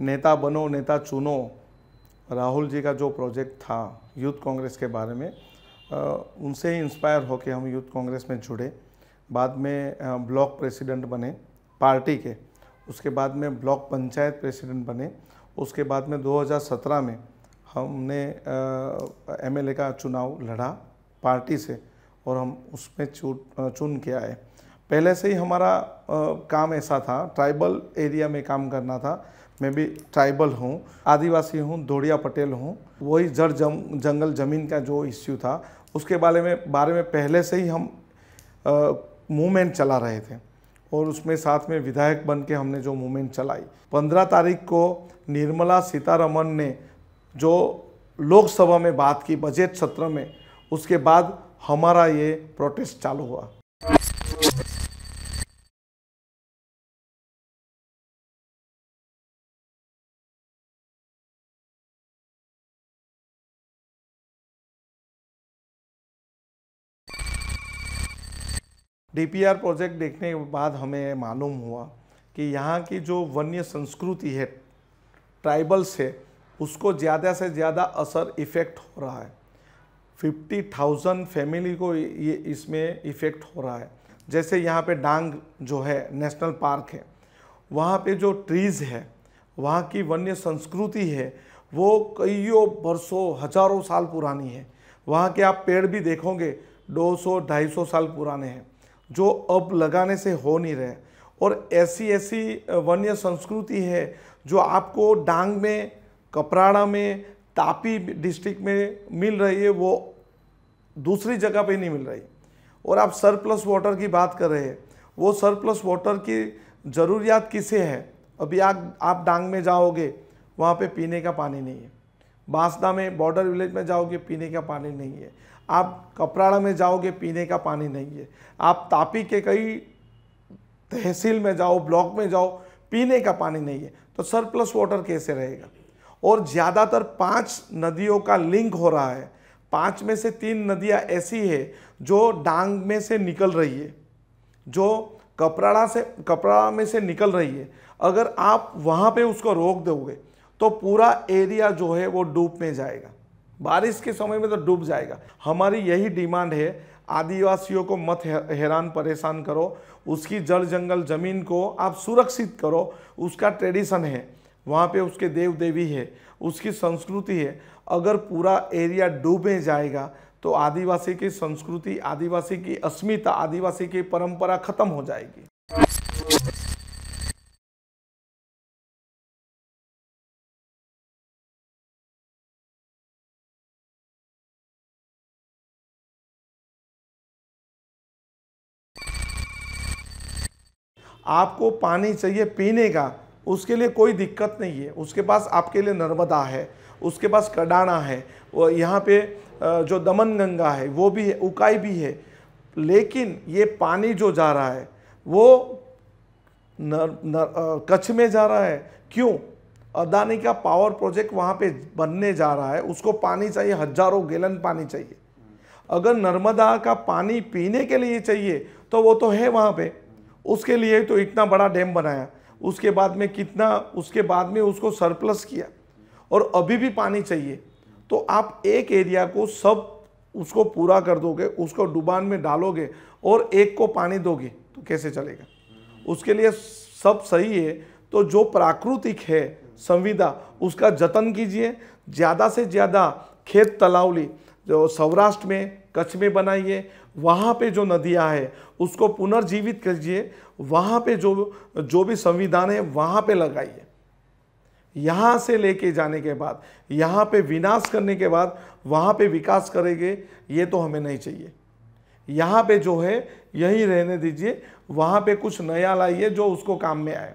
नेता बनो नेता चुनो राहुल जी का जो प्रोजेक्ट था यूथ कांग्रेस के बारे में उनसे ही इंस्पायर होकर हम यूथ कांग्रेस में जुड़े बाद में ब्लॉक प्रेसिडेंट बने पार्टी के उसके बाद में ब्लॉक पंचायत प्रेसिडेंट बने उसके बाद में 2017 में हमने एमएलए का चुनाव लड़ा पार्टी से और हम उसमें चुन चुन के आए पहले से ही हमारा आ, काम ऐसा था ट्राइबल एरिया में काम करना था मैं भी ट्राइबल हूँ आदिवासी हूँ धोड़िया पटेल हूँ वही जड़ जम जंगल ज़मीन का जो इश्यू था उसके बारे में बारे में पहले से ही हम मूवमेंट चला रहे थे और उसमें साथ में विधायक बन के हमने जो मूवमेंट चलाई पंद्रह तारीख को निर्मला सीतारमन ने जो लोकसभा में बात की बजट सत्र में उसके बाद हमारा ये प्रोटेस्ट चालू हुआ डीपीआर प्रोजेक्ट देखने के बाद हमें मालूम हुआ कि यहाँ की जो वन्य संस्कृति है ट्राइबल्स है उसको ज़्यादा से ज़्यादा असर इफ़ेक्ट हो रहा है फिफ्टी थाउजेंड फैमिली को ये इसमें इफ़ेक्ट हो रहा है जैसे यहाँ पे डांग जो है नेशनल पार्क है वहाँ पे जो ट्रीज़ है वहाँ की वन्य संस्कृति है वो कईयों बरसों हजारों साल पुरानी है वहाँ के आप पेड़ भी देखोगे 200 250 साल पुराने हैं जो अब लगाने से हो नहीं रहे और ऐसी ऐसी वन्य संस्कृति है जो आपको डांग में कपराड़ा में तापी डिस्ट्रिक्ट में मिल रही है वो दूसरी जगह पे नहीं मिल रही और आप सरप्लस वाटर की बात कर रहे हैं वो सरप्लस वाटर की ज़रूरियात किसे है अभी आप आप डांग में जाओगे वहाँ पे पीने का पानी नहीं है बांसदा में बॉर्डर विलेज में जाओगे पीने का पानी नहीं है आप कपराड़ा में जाओगे पीने का पानी नहीं है आप तापी के कई तहसील में जाओ ब्लॉक में जाओ पीने का पानी नहीं है तो सरप्लस वाटर कैसे रहेगा और ज़्यादातर पांच नदियों का लिंक हो रहा है पांच में से तीन नदियाँ ऐसी है जो डांग में से निकल रही है जो कपराड़ा से कपराड़ा में से निकल रही है अगर आप वहाँ पर उसको रोक दोगे तो पूरा एरिया जो है वो डूब में जाएगा बारिश के समय में तो डूब जाएगा हमारी यही डिमांड है आदिवासियों को मत हैरान परेशान करो उसकी जल जंगल ज़मीन को आप सुरक्षित करो उसका ट्रेडिशन है वहाँ पे उसके देव देवी है उसकी संस्कृति है अगर पूरा एरिया डूबे जाएगा तो आदिवासी की संस्कृति आदिवासी की अस्मिता आदिवासी की परंपरा खत्म हो जाएगी आपको पानी चाहिए पीने का उसके लिए कोई दिक्कत नहीं है उसके पास आपके लिए नर्मदा है उसके पास कडाना है वो यहाँ पे जो दमन गंगा है वो भी है उकाई भी है लेकिन ये पानी जो जा रहा है वो नर, नर, कच्छ में जा रहा है क्यों अदानी का पावर प्रोजेक्ट वहाँ पे बनने जा रहा है उसको पानी चाहिए हजारों गैलन पानी चाहिए अगर नर्मदा का पानी पीने के लिए चाहिए तो वो तो है वहाँ पर उसके लिए तो इतना बड़ा डैम बनाया उसके बाद में कितना उसके बाद में उसको सरप्लस किया और अभी भी पानी चाहिए तो आप एक एरिया को सब उसको पूरा कर दोगे उसको डुबान में डालोगे और एक को पानी दोगे तो कैसे चलेगा उसके लिए सब सही है तो जो प्राकृतिक है संविदा उसका जतन कीजिए ज़्यादा से ज़्यादा खेत तलावली जो सौराष्ट्र में कच्छ में बनाइए वहाँ पे जो नदियाँ है उसको पुनर्जीवित करिए वहाँ पे जो जो भी संविधान है वहाँ पे लगाइए यहाँ से लेके जाने के बाद यहाँ पे विनाश करने के बाद वहाँ पे विकास करेंगे ये तो हमें नहीं चाहिए यहाँ पे जो है यही रहने दीजिए वहाँ पे कुछ नया लाइए जो उसको काम में आए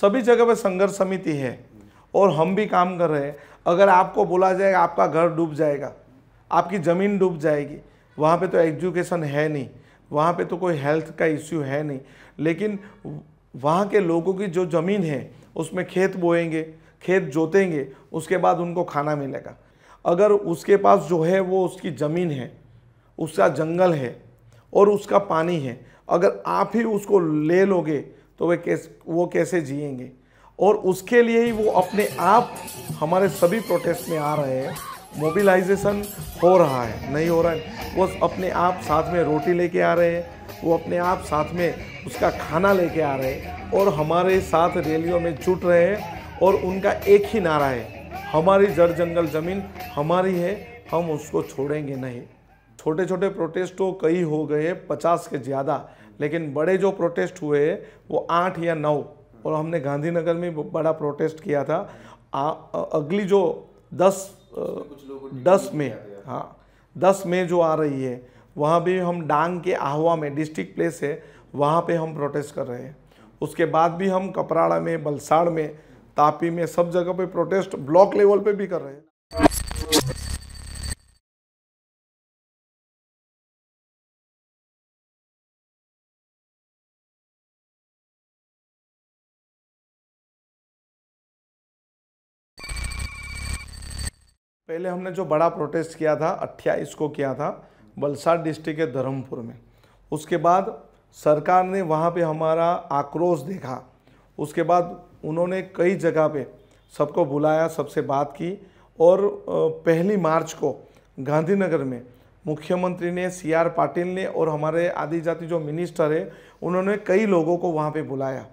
सभी जगह पर संघर्ष समिति है और हम भी काम कर रहे हैं अगर आपको बोला जाएगा आपका घर डूब जाएगा आपकी ज़मीन डूब जाएगी वहाँ पे तो एजुकेशन है नहीं वहाँ पे तो कोई हेल्थ का इश्यू है नहीं लेकिन वहाँ के लोगों की जो ज़मीन है उसमें खेत बोएंगे खेत जोतेंगे उसके बाद उनको खाना मिलेगा अगर उसके पास जो है वो उसकी ज़मीन है उसका जंगल है और उसका पानी है अगर आप ही उसको ले लोगे तो वे कैस वो कैसे जिएंगे और उसके लिए ही वो अपने आप हमारे सभी प्रोटेस्ट में आ रहे हैं मोबिलाइजेशन हो रहा है नहीं हो रहा है वो अपने आप साथ में रोटी लेके आ रहे हैं वो अपने आप साथ में उसका खाना लेके आ रहे हैं और हमारे साथ रैलियों में जुट रहे हैं और उनका एक ही नारा है हमारी जड़ जंगल ज़मीन हमारी है हम उसको छोड़ेंगे नहीं छोटे छोटे प्रोटेस्ट तो कई हो गए पचास के ज़्यादा लेकिन बड़े जो प्रोटेस्ट हुए वो आठ या नौ और हमने गांधीनगर में बड़ा प्रोटेस्ट किया था आ, अगली जो दस दस में हाँ दस में जो आ रही है वहाँ भी हम डांग के आहवा में डिस्ट्रिक्ट प्लेस है वहाँ पे हम प्रोटेस्ट कर रहे हैं उसके बाद भी हम कपराड़ा में बलसाड़ में तापी में सब जगह पे प्रोटेस्ट ब्लॉक लेवल पे भी कर रहे हैं पहले हमने जो बड़ा प्रोटेस्ट किया था अट्ठाईस को किया था वलसाड डिस्ट्रिक्ट के धर्मपुर में उसके बाद सरकार ने वहाँ पे हमारा आक्रोश देखा उसके बाद उन्होंने कई जगह पे सबको बुलाया सबसे बात की और पहली मार्च को गांधीनगर में मुख्यमंत्री ने सी आर पाटिल ने और हमारे आदि जाति जो मिनिस्टर है उन्होंने कई लोगों को वहाँ पे बुलाया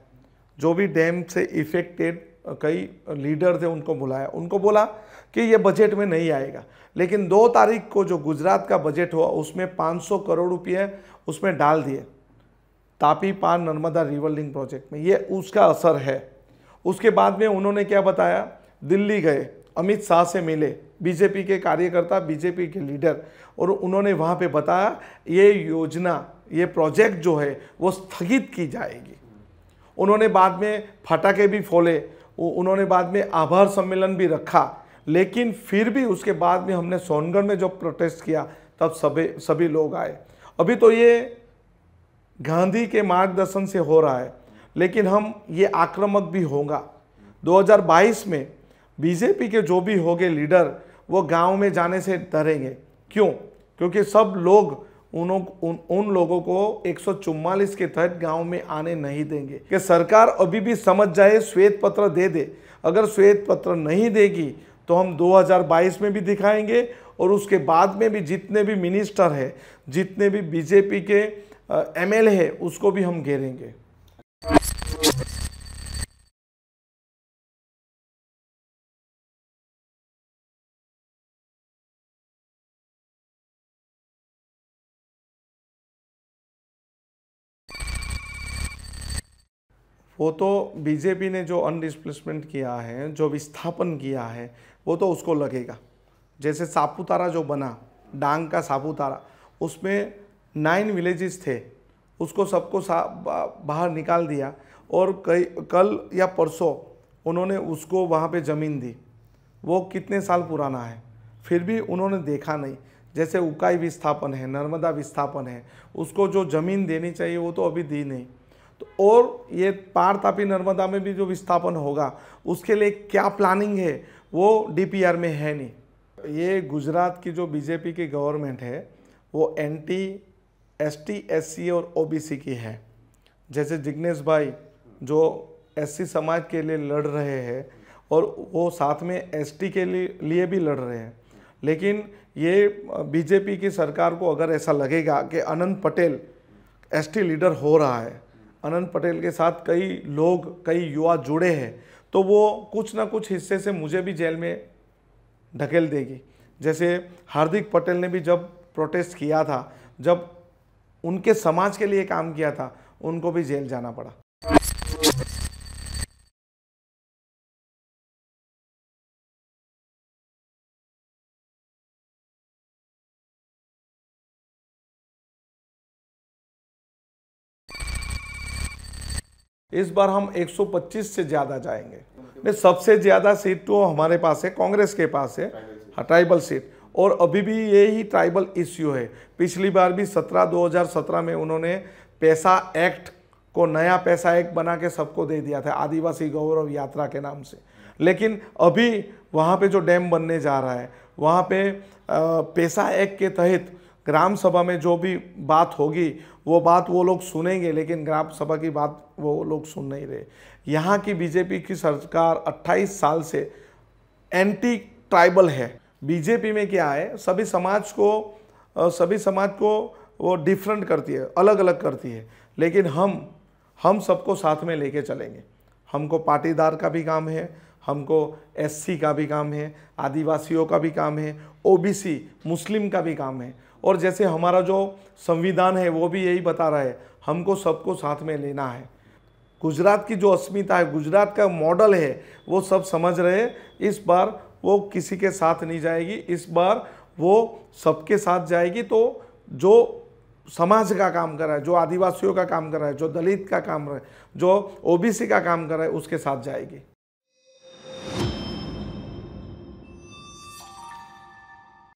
जो भी डैम से इफ़ेक्टेड कई लीडर थे उनको बुलाया उनको बोला कि ये बजट में नहीं आएगा लेकिन दो तारीख को जो गुजरात का बजट हुआ उसमें 500 करोड़ रुपये उसमें डाल दिए तापी पान नर्मदा रिवर लिंक प्रोजेक्ट में ये उसका असर है उसके बाद में उन्होंने क्या बताया दिल्ली गए अमित शाह से मिले बीजेपी के कार्यकर्ता बीजेपी के लीडर और उन्होंने वहाँ पे बताया ये योजना ये प्रोजेक्ट जो है वो स्थगित की जाएगी उन्होंने बाद में फटाके भी फोले उन्होंने बाद में आभार सम्मेलन भी रखा लेकिन फिर भी उसके बाद में हमने सोनगढ़ में जब प्रोटेस्ट किया तब सभी सभी लोग आए अभी तो ये गांधी के मार्गदर्शन से हो रहा है लेकिन हम ये आक्रामक भी होगा 2022 में बीजेपी के जो भी होंगे लीडर वो गांव में जाने से डरेंगे क्यों क्योंकि सब लोग उन, उन, लोगों को एक के तहत गांव में आने नहीं देंगे कि सरकार अभी भी समझ जाए श्वेत पत्र दे दे अगर श्वेत पत्र नहीं देगी तो हम 2022 में भी दिखाएंगे और उसके बाद में भी जितने भी मिनिस्टर है जितने भी बीजेपी के एमएलए है उसको भी हम घेरेंगे वो तो बीजेपी ने जो अनडिसप्लेसमेंट किया है जो विस्थापन किया है वो तो उसको लगेगा जैसे सापूतारा जो बना डांग का सापूतारा उसमें नाइन विलेजेस थे उसको सबको बाहर निकाल दिया और कई कल या परसों उन्होंने उसको वहाँ पे ज़मीन दी वो कितने साल पुराना है फिर भी उन्होंने देखा नहीं जैसे उकाई विस्थापन है नर्मदा विस्थापन है उसको जो ज़मीन देनी चाहिए वो तो अभी दी नहीं तो और ये पार तापी नर्मदा में भी जो विस्थापन होगा उसके लिए क्या प्लानिंग है वो डीपीआर में है नहीं ये गुजरात की जो बीजेपी की गवर्नमेंट है वो एंटी एसटी एससी और ओबीसी की है जैसे जिग्नेश भाई जो एससी समाज के लिए लड़ रहे हैं और वो साथ में एसटी के लिए भी लड़ रहे हैं लेकिन ये बीजेपी की सरकार को अगर ऐसा लगेगा कि अनंत पटेल एसटी लीडर हो रहा है अनंत पटेल के साथ कई लोग कई युवा जुड़े हैं तो वो कुछ ना कुछ हिस्से से मुझे भी जेल में ढकेल देगी जैसे हार्दिक पटेल ने भी जब प्रोटेस्ट किया था जब उनके समाज के लिए काम किया था उनको भी जेल जाना पड़ा इस बार हम 125 से ज़्यादा जाएंगे नहीं सबसे ज़्यादा सीट तो हमारे पास है कांग्रेस के पास है हाँ, ट्राइबल सीट और अभी भी ये ही ट्राइबल इश्यू है पिछली बार भी 17 2017 में उन्होंने पैसा एक्ट को नया पैसा एक्ट बना के सबको दे दिया था आदिवासी गौरव यात्रा के नाम से लेकिन अभी वहाँ पे जो डैम बनने जा रहा है वहाँ पे पैसा एक्ट के तहत ग्राम सभा में जो भी बात होगी वो बात वो लोग सुनेंगे लेकिन ग्राम सभा की बात वो लोग सुन नहीं रहे यहाँ की बीजेपी की सरकार 28 साल से एंटी ट्राइबल है बीजेपी में क्या है सभी समाज को सभी समाज को वो डिफरेंट करती है अलग अलग करती है लेकिन हम हम सबको साथ में लेके चलेंगे हमको पाटीदार का भी काम है हमको एससी का भी काम है आदिवासियों का भी काम है ओबीसी मुस्लिम का भी काम है और जैसे हमारा जो संविधान है वो भी यही बता रहा है हमको सबको साथ में लेना है गुजरात की जो अस्मिता है गुजरात का मॉडल है वो सब समझ रहे इस बार वो किसी के साथ नहीं जाएगी इस बार वो सबके साथ जाएगी तो जो समाज का काम कर रहा है जो आदिवासियों का काम कर रहा है जो दलित का काम कर रहा है जो ओबीसी का काम कर रहा है उसके साथ जाएगी